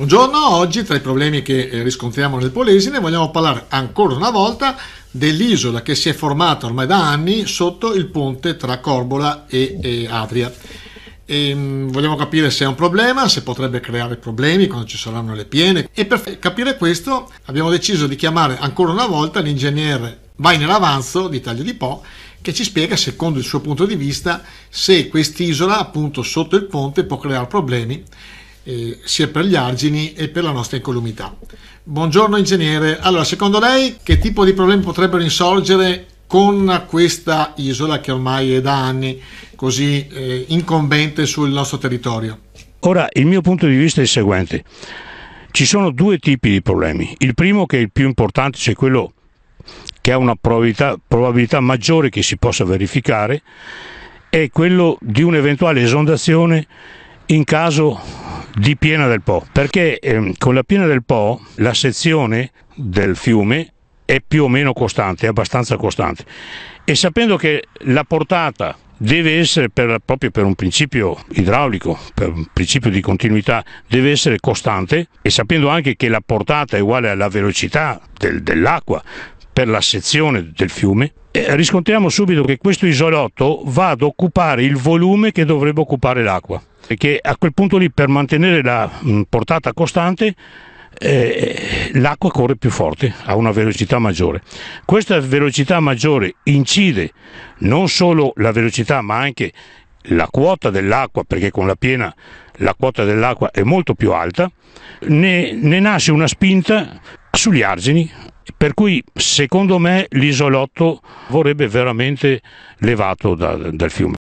Buongiorno, oggi tra i problemi che eh, riscontriamo nel Polesine vogliamo parlare ancora una volta dell'isola che si è formata ormai da anni sotto il ponte tra Corbola e, e Adria. E, ehm, vogliamo capire se è un problema, se potrebbe creare problemi quando ci saranno le piene e per capire questo abbiamo deciso di chiamare ancora una volta l'ingegnere Vainer Avanzo di Taglio di Po che ci spiega secondo il suo punto di vista se quest'isola appunto sotto il ponte può creare problemi eh, sia per gli argini e per la nostra incolumità. Buongiorno ingegnere, allora secondo lei che tipo di problemi potrebbero insorgere con questa isola che ormai è da anni così eh, incombente sul nostro territorio? Ora il mio punto di vista è il seguente. Ci sono due tipi di problemi. Il primo che è il più importante, cioè quello che ha una probabilità, probabilità maggiore che si possa verificare, è quello di un'eventuale esondazione in caso di Piena del Po, perché ehm, con la Piena del Po la sezione del fiume è più o meno costante, è abbastanza costante e sapendo che la portata deve essere per, proprio per un principio idraulico, per un principio di continuità, deve essere costante e sapendo anche che la portata è uguale alla velocità del, dell'acqua, per la sezione del fiume, riscontriamo subito che questo isolotto va ad occupare il volume che dovrebbe occupare l'acqua e che a quel punto lì per mantenere la portata costante eh, l'acqua corre più forte, ha una velocità maggiore. Questa velocità maggiore incide non solo la velocità ma anche la quota dell'acqua, perché con la piena la quota dell'acqua è molto più alta, ne, ne nasce una spinta sugli argini per cui secondo me l'isolotto vorrebbe veramente levato da, dal fiume.